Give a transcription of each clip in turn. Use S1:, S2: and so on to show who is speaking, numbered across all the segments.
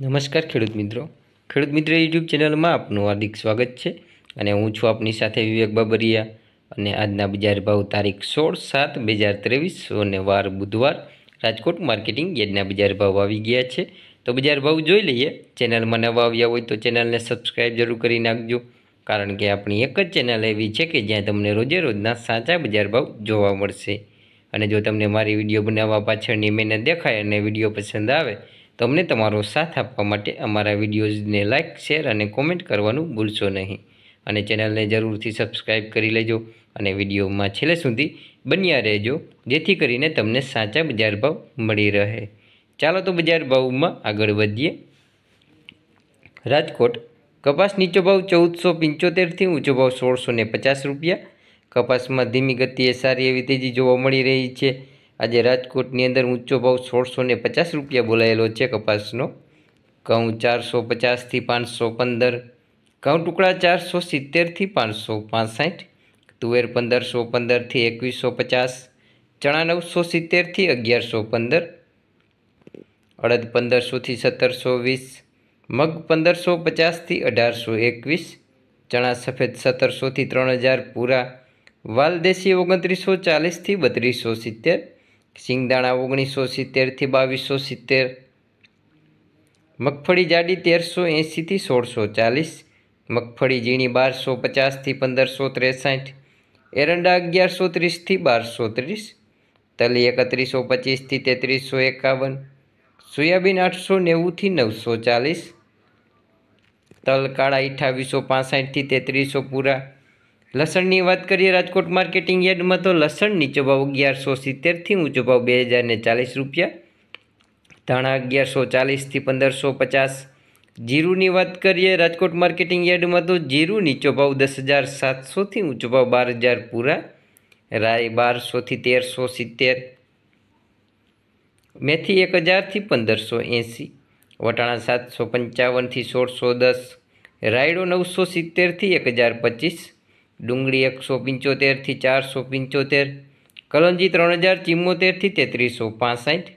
S1: નમસ્કાર ખેડૂત મિત્રો ખેડૂત મિત્ર યુટ્યુબ ચેનલમાં આપનું હાર્દિક સ્વાગત છે અને હું છું આપની સાથે વિવેક બાબરિયા અને આજના બજાર ભાવ તારીખ સોળ સાત બે હજાર ત્રેવીસ અને વાર બુધવાર રાજકોટ માર્કેટિંગ યાર્ડના બજાર ભાવ આવી ગયા છે તો બજાર ભાવ જોઈ લઈએ ચેનલમાં નવા આવ્યા હોય તો ચેનલને સબસ્ક્રાઈબ જરૂર કરી નાખજો કારણ કે આપણી એક જ ચેનલ એવી છે કે જ્યાં તમને રોજે રોજના સાચા બજાર ભાવ જોવા મળશે અને જો તમને મારી વિડીયો બનાવવા પાછળની મહેનત દેખાય અને વિડીયો પસંદ આવે તમને તમારો સાથ આપવા માટે અમારા વિડીયોઝને લાઇક શેર અને કોમેન્ટ કરવાનું ભૂલશો નહીં અને ચેનલને જરૂરથી સબસ્ક્રાઈબ કરી લેજો અને વિડીયોમાં છેલ્લે સુધી બન્યા રહેજો જેથી કરીને તમને સાચા બજાર ભાવ મળી રહે ચાલો તો બજાર ભાવમાં આગળ વધીએ રાજકોટ કપાસ નીચો ભાવ ચૌદસો પંચોતેરથી ઊંચો ભાવ સોળસો પચાસ રૂપિયા કપાસમાં ધીમી ગતિએ સારી એવી તેજી જોવા મળી રહી છે આજે રાજકોટની અંદર ઊંચો ભાવ સોળસો ને પચાસ રૂપિયા બોલાયેલો છે કપાસનો ઘઉં ચારસો પચાસથી પાંચસો પંદર ઘઉં ટુકડા ચારસો સિત્તેરથી પાંચસો પાંસઠ તુવેર પંદરસો પંદરથી એકવીસો પચાસ ચણા નવસો સિત્તેરથી અગિયારસો પંદર અડદ પંદરસોથી સત્તરસો વીસ મગ પંદરસો પચાસથી અઢારસો એકવીસ ચણા સફેદ સત્તરસોથી ત્રણ હજાર પૂરા વાલદેશી ઓગણત્રીસો ચાલીસથી બત્રીસો સિત્તેર સિંગદાણા ઓગણીસો સિત્તેરથી બાવીસો સિત્તેર મગફળી જાડી તેરસો એંસીથી સોળસો ચાલીસ મગફળી ઝીણી બારસો પચાસથી પંદરસો ત્રેસાઠ એરંડા અગિયારસો ત્રીસથી બારસો ત્રીસ તલી એકત્રીસો પચીસથી તેત્રીસો એકાવન સોયાબીન આઠસો નેવુંથી નવસો ચાલીસ તલ કાળા અઠાવીસો પાસઠથી તેત્રીસો પૂરા लसन की बात करिए राजकोट मार्केटिंग यार्ड में तो लसन नीचो भाव अगियार सौ सित्तेर थी ऊँचो भाव बे हज़ार ने चालीस रुपया धाणा अगियार सौ चालीस थी पंदर सौ पचास जीरु की बात करिए राजकोट मार्केटिंग यार्ड में तो जीरु नीचो भाव दस हज़ार सात सौ थी ऊँचो भाव बार हज़ार पूरा राय बार सौ थी तेर सौ सीतेर मेथी एक हज़ार थी पंदर सौ एसी वटाणा सात सौ पंचावन थी सोल सौ दस रायडो नौ सौ सीतेर थी एक हज़ार पच्चीस ડુંગળી એકસો પંચોતેરથી ચારસો પંચોતેર કલંજી ત્રણ હજાર ચિમ્મોતેરથી તેત્રીસો પાસઠ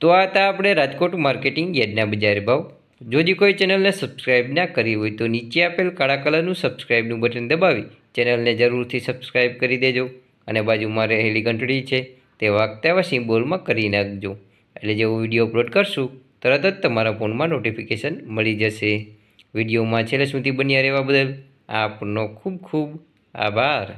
S1: તો આ હતા આપણે રાજકોટ માર્કેટિંગ યાર્ડના બજાર ભાવ જોજી કોઈ ચેનલને સબસ્ક્રાઇબ ના કરી હોય તો નીચે આપેલ કાળા કલરનું સબસ્ક્રાઇબનું બટન દબાવી ચેનલને જરૂરથી સબસ્ક્રાઇબ કરી દેજો અને બાજુમાં રહેલી ઘંટડી છે તે વાગતા એવા સિમ્બોલમાં કરી નાખજો એટલે જેવો વિડીયો અપલોડ કરશું તરત જ તમારા ફોનમાં નોટિફિકેશન મળી જશે વિડીયોમાં છેલ્લે સુધી બન્યા રહેવા બદલ આપનો ખૂબ ખૂબ આભાર